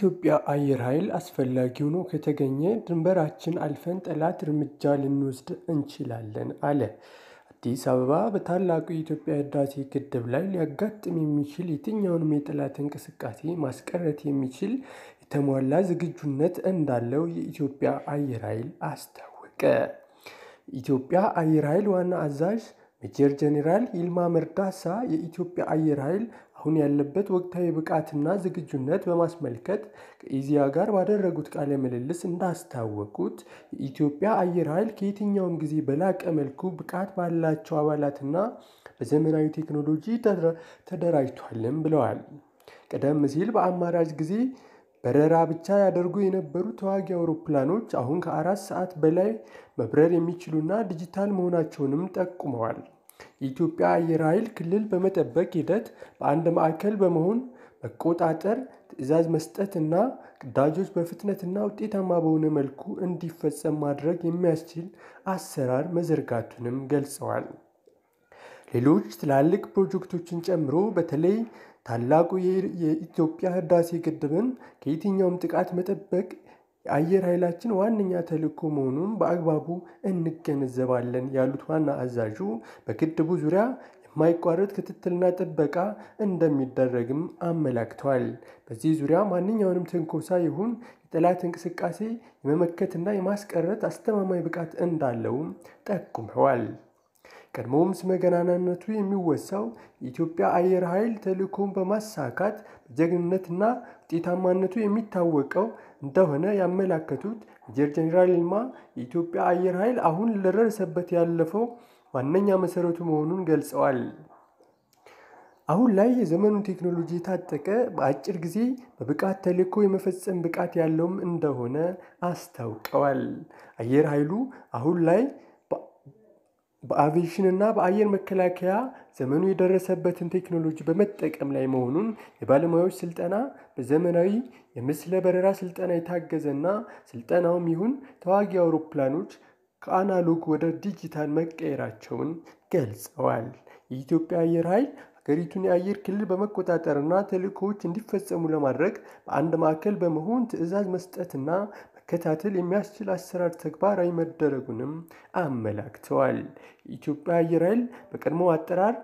የኢትዮጵያ አየር ኃይል አስፈላጊ ሆኖ ከተገኘ ድንበራችን አልፈን ጠላት እርምጃ ልንወስድ እንችላለን አለ። አዲስ አበባ በታላቁ የኢትዮጵያ ህዳሴ ግድብ ላይ ሊያጋጥም የሚችል የትኛውንም የጠላት እንቅስቃሴ ማስቀረት የሚችል የተሟላ ዝግጁነት እንዳለው የኢትዮጵያ አየር ኃይል አስታወቀ። ኢትዮጵያ አየር ኃይል ዋና አዛዥ ሜጀር ጄኔራል ይልማ መርዳሳ የኢትዮጵያ አየር ኃይል አሁን ያለበት ወቅታዊ ብቃትና ዝግጁነት በማስመልከት ከኢዚያ ጋር ባደረጉት ቃለ ምልልስ እንዳስታወቁት የኢትዮጵያ አየር ኃይል ከየትኛውም ጊዜ በላቀ መልኩ ብቃት ባላቸው አባላትና በዘመናዊ ቴክኖሎጂ ተደራጅቷልም ብለዋል። ቀደም ሲል በአማራጭ ጊዜ በረራ ብቻ ያደርጉ የነበሩ ተዋጊ አውሮፕላኖች አሁን ከአራት ሰዓት በላይ መብረር የሚችሉና ዲጂታል መሆናቸውንም ጠቁመዋል። የኢትዮጵያ አየር ኃይል ክልል በመጠበቅ ሂደት በአንድ ማዕከል በመሆን መቆጣጠር፣ ትዕዛዝ መስጠት እና ግዳጆች በፍጥነትና ውጤታማ በሆነ መልኩ እንዲፈጸም ማድረግ የሚያስችል አሰራር መዘርጋቱንም ገልጸዋል። ሌሎች ትላልቅ ፕሮጀክቶችን ጨምሮ በተለይ ታላቁ የኢትዮጵያ ህዳሴ ግድብን ከየትኛውም ጥቃት መጠበቅ የአየር ኃይላችን ዋነኛ ተልኮ መሆኑን በአግባቡ እንገነዘባለን ያሉት ዋና አዛዡ በግድቡ ዙሪያ የማይቋረጥ ክትትልና ጥበቃ እንደሚደረግም አመላክተዋል። በዚህ ዙሪያ ማንኛውንም ትንኮሳ ይሁን የጠላት እንቅስቃሴ የመመከትና የማስቀረት አስተማማኝ ብቃት እንዳለውም ጠቁመዋል። ቀድሞውም ስመ ገናናነቱ የሚወሳው የኢትዮጵያ አየር ኃይል ተልእኮን በማሳካት በጀግንነትና ውጤታማነቱ የሚታወቀው እንደሆነ ያመላከቱት ሜጀር ጀኔራል ይልማ የኢትዮጵያ አየር ኃይል አሁን ለደረሰበት ያለፈው ዋነኛ መሰረቱ መሆኑን ገልጸዋል። አሁን ላይ የዘመኑን ቴክኖሎጂ የታጠቀ በአጭር ጊዜ በብቃት ተልእኮ የመፈጸም ብቃት ያለውም እንደሆነ አስታውቀዋል። አየር ኃይሉ አሁን ላይ በአቪዬሽንና በአየር መከላከያ ዘመኑ የደረሰበትን ቴክኖሎጂ በመጠቀም ላይ መሆኑን የባለሙያዎች ስልጠና በዘመናዊ የምስለ በረራ ስልጠና የታገዘና ስልጠናውም ይሁን ተዋጊ አውሮፕላኖች ከአናሎግ ወደ ዲጂታል መቀየራቸውን ገልጸዋል። የኢትዮጵያ አየር ኃይል ሀገሪቱን የአየር ክልል በመቆጣጠርና ተልእኮዎች እንዲፈጸሙ ለማድረግ በአንድ ማዕከል በመሆን ትዕዛዝ መስጠትና መከታተል የሚያስችል አሰራር ተግባራዊ መደረጉንም አመላክተዋል። የኢትዮጵያ አየር ኃይል በቀድሞ አጠራር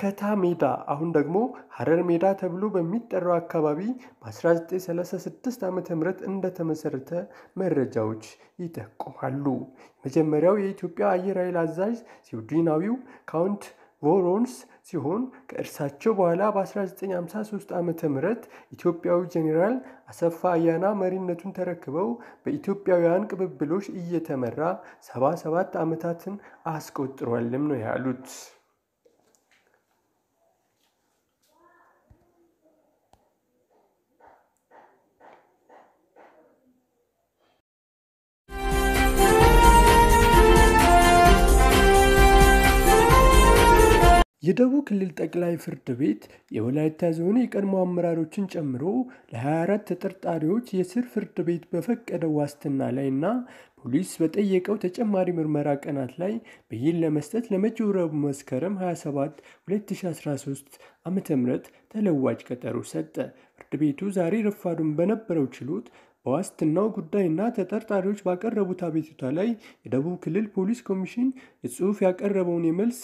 ከታ ሜዳ አሁን ደግሞ ሀረር ሜዳ ተብሎ በሚጠራው አካባቢ በ1936 ዓ ም እንደተመሰረተ መረጃዎች ይጠቁማሉ። የመጀመሪያው የኢትዮጵያ አየር ኃይል አዛዥ ስዊድናዊው ካውንት ቮሮንስ ሲሆን ከእርሳቸው በኋላ በ1953 ዓ ም ኢትዮጵያዊ ጄኔራል አሰፋ አያና መሪነቱን ተረክበው በኢትዮጵያውያን ቅብብሎች እየተመራ 77 ዓመታትን አስቆጥሯልም ነው ያሉት። የደቡብ ክልል ጠቅላይ ፍርድ ቤት የወላይታ ዞን የቀድሞ አመራሮችን ጨምሮ ለ24 ተጠርጣሪዎች የስር ፍርድ ቤት በፈቀደው ዋስትና ላይና ፖሊስ በጠየቀው ተጨማሪ ምርመራ ቀናት ላይ ብይን ለመስጠት ለመጪው ረቡዕ መስከረም 27 2013 ዓ.ም ተለዋጭ ቀጠሮ ሰጠ። ፍርድ ቤቱ ዛሬ ረፋዱን በነበረው ችሎት በዋስትናው ጉዳይና ተጠርጣሪዎች ባቀረቡት አቤቱታ ላይ የደቡብ ክልል ፖሊስ ኮሚሽን የጽሑፍ ያቀረበውን የመልስ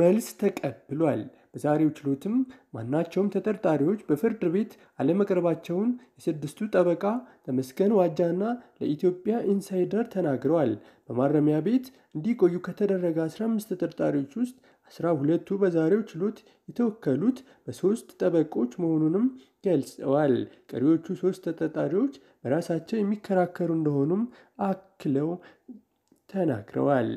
መልስ ተቀብሏል። በዛሬው ችሎትም ማናቸውም ተጠርጣሪዎች በፍርድ ቤት አለመቅረባቸውን የስድስቱ ጠበቃ ተመስገን ዋጃና ለኢትዮጵያ ኢንሳይደር ተናግረዋል። በማረሚያ ቤት እንዲቆዩ ከተደረገ 15 ተጠርጣሪዎች ውስጥ አስራ ሁለቱ በዛሬው ችሎት የተወከሉት በሶስት ጠበቆች መሆኑንም ገልጸዋል። ቀሪዎቹ ሶስት ተጠርጣሪዎች በራሳቸው የሚከራከሩ እንደሆኑም አክለው ተናግረዋል።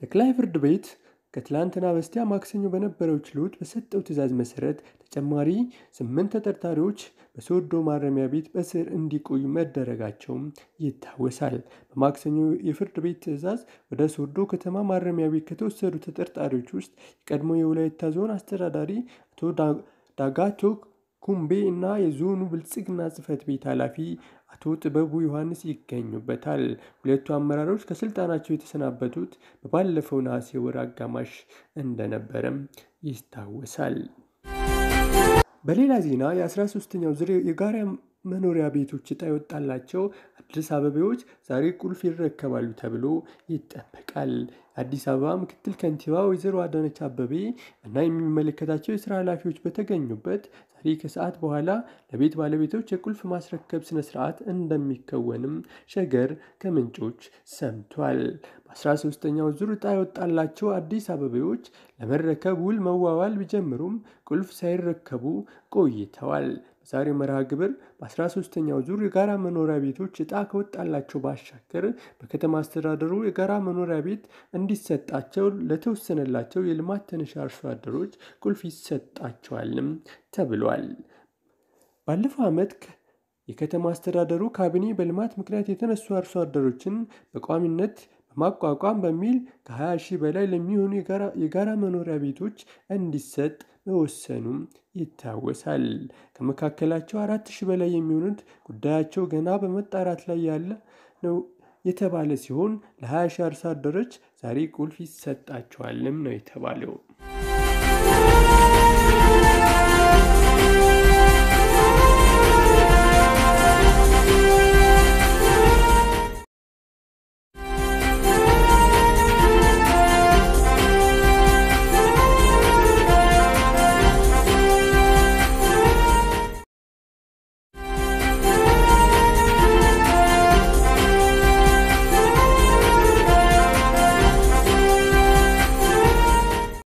ጠቅላይ ፍርድ ቤት ከትላንትና በስቲያ ማክሰኞ በነበረው ችሎት በሰጠው ትዕዛዝ መሰረት ተጨማሪ ስምንት ተጠርጣሪዎች በሶዶ ማረሚያ ቤት በስር እንዲቆዩ መደረጋቸውም ይታወሳል። በማክሰኞ የፍርድ ቤት ትዕዛዝ ወደ ሶዶ ከተማ ማረሚያ ቤት ከተወሰዱ ተጠርጣሪዎች ውስጥ የቀድሞ የወላይታ ዞን አስተዳዳሪ አቶ ዳጋቶክ ኩምቤ እና የዞኑ ብልጽግና ጽህፈት ቤት ኃላፊ አቶ ጥበቡ ዮሐንስ ይገኙበታል። ሁለቱ አመራሮች ከስልጣናቸው የተሰናበቱት በባለፈው ነሐሴ ወር አጋማሽ እንደነበረም ይታወሳል። በሌላ ዜና የ13ኛው ዙር የጋራ መኖሪያ ቤቶች ዕጣ ይወጣላቸው አዲስ አበቤዎች ዛሬ ቁልፍ ይረከባሉ ተብሎ ይጠበቃል። አዲስ አበባ ምክትል ከንቲባ ወይዘሮ አዳነች አበቤ እና የሚመለከታቸው የስራ ኃላፊዎች በተገኙበት ዛሬ ከሰዓት በኋላ ለቤት ባለቤቶች የቁልፍ ማስረከብ ስነ ስርዓት እንደሚከወንም ሸገር ከምንጮች ሰምቷል። በ13ኛው ዙር ጣ የወጣላቸው አዲስ አበቤዎች ለመረከብ ውል መዋዋል ቢጀምሩም ቁልፍ ሳይረከቡ ቆይተዋል። ዛሬው መርሃ ግብር በ13ኛው ዙር የጋራ መኖሪያ ቤቶች እጣ ከወጣላቸው ባሻገር በከተማ አስተዳደሩ የጋራ መኖሪያ ቤት እንዲሰጣቸው ለተወሰነላቸው የልማት ተነሻ አርሶ አደሮች ቁልፍ ይሰጣቸዋልም ተብሏል። ባለፈው ዓመት የከተማ አስተዳደሩ ካቢኔ በልማት ምክንያት የተነሱ አርሶ አደሮችን በቋሚነት በማቋቋም በሚል ከ20 ሺህ በላይ ለሚሆኑ የጋራ መኖሪያ ቤቶች እንዲሰጥ መወሰኑም ይታወሳል። ከመካከላቸው አራት ሺህ በላይ የሚሆኑት ጉዳያቸው ገና በመጣራት ላይ ያለ ነው የተባለ ሲሆን ለ20 ሺህ አርሶ አደሮች ዛሬ ቁልፍ ይሰጣቸዋልም ነው የተባለው።